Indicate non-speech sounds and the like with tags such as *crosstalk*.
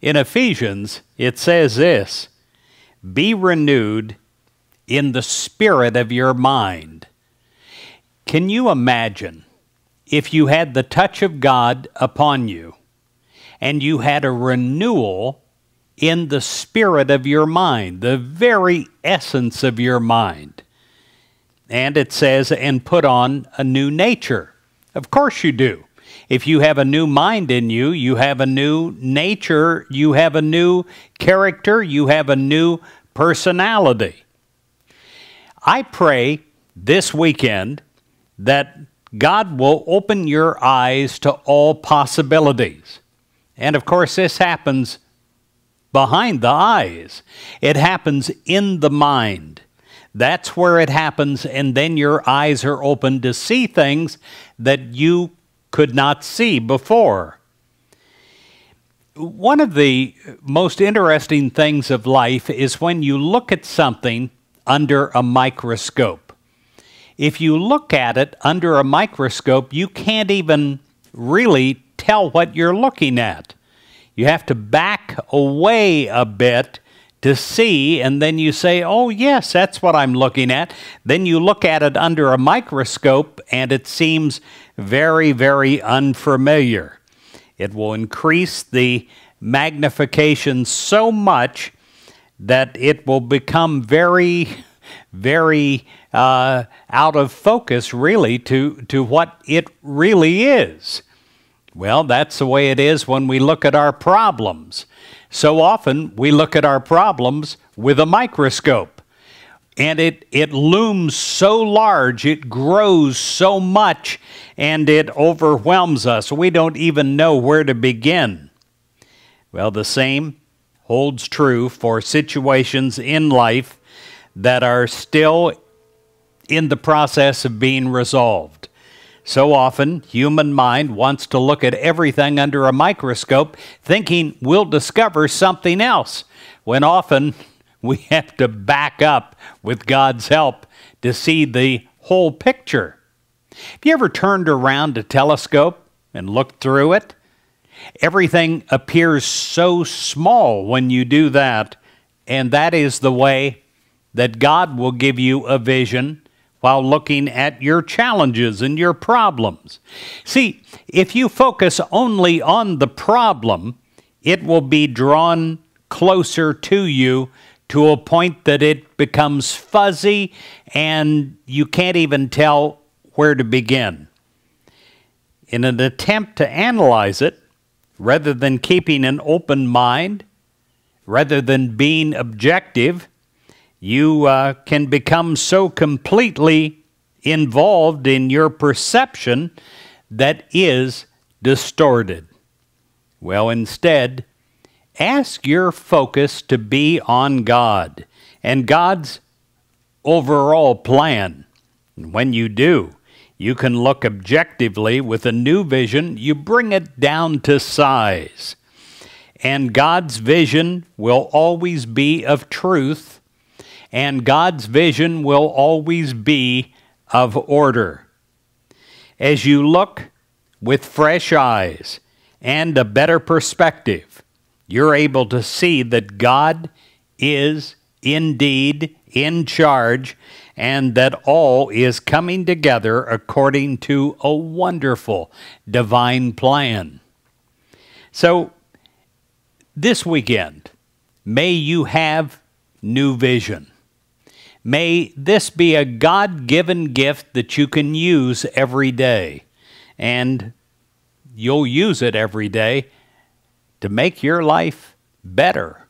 In Ephesians, it says this Be renewed in the spirit of your mind. Can you imagine if you had the touch of God upon you and you had a renewal in the spirit of your mind, the very essence of your mind? And it says, and put on a new nature. Of course you do. If you have a new mind in you, you have a new nature, you have a new character, you have a new personality. I pray this weekend that God will open your eyes to all possibilities. And of course, this happens behind the eyes. It happens in the mind. That's where it happens, and then your eyes are open to see things that you could not see before. One of the most interesting things of life is when you look at something under a microscope. If you look at it under a microscope, you can't even really tell what you're looking at. You have to back away a bit to see, and then you say, Oh, yes, that's what I'm looking at. Then you look at it under a microscope, and it seems very, very unfamiliar. It will increase the magnification so much that it will become very, very uh, out of focus, really, to, to what it really is. Well, that's the way it is when we look at our problems. So often we look at our problems with a microscope. And it, it looms so large, it grows so much, and it overwhelms us. We don't even know where to begin. Well, the same holds true for situations in life that are still in the process of being resolved. So often, human mind wants to look at everything under a microscope, thinking we'll discover something else, when often *laughs* we have to back up with God's help to see the whole picture. Have you ever turned around a telescope and looked through it? Everything appears so small when you do that, and that is the way that God will give you a vision while looking at your challenges and your problems. See, if you focus only on the problem, it will be drawn closer to you to a point that it becomes fuzzy and you can't even tell where to begin. In an attempt to analyze it, rather than keeping an open mind, rather than being objective, you uh, can become so completely involved in your perception that is distorted. Well, instead, ask your focus to be on God and God's overall plan. And when you do, you can look objectively with a new vision, you bring it down to size. And God's vision will always be of truth and God's vision will always be of order. As you look with fresh eyes and a better perspective, you're able to see that God is indeed in charge and that all is coming together according to a wonderful divine plan. So, this weekend, may you have new vision. May this be a God given gift that you can use every day. And you'll use it every day to make your life better.